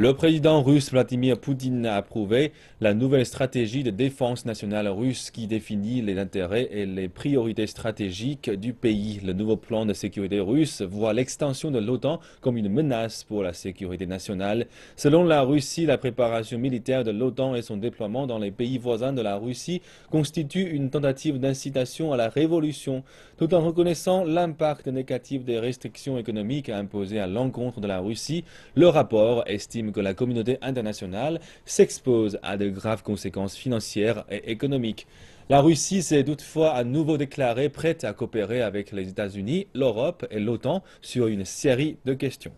Le président russe Vladimir Poutine a approuvé la nouvelle stratégie de défense nationale russe qui définit les intérêts et les priorités stratégiques du pays. Le nouveau plan de sécurité russe voit l'extension de l'OTAN comme une menace pour la sécurité nationale. Selon la Russie, la préparation militaire de l'OTAN et son déploiement dans les pays voisins de la Russie constituent une tentative d'incitation à la révolution, tout en reconnaissant l'impact négatif des restrictions économiques imposées à l'encontre de la Russie. Le rapport estime que la communauté internationale s'expose à de graves conséquences financières et économiques. La Russie s'est toutefois à nouveau déclarée prête à coopérer avec les États-Unis, l'Europe et l'OTAN sur une série de questions.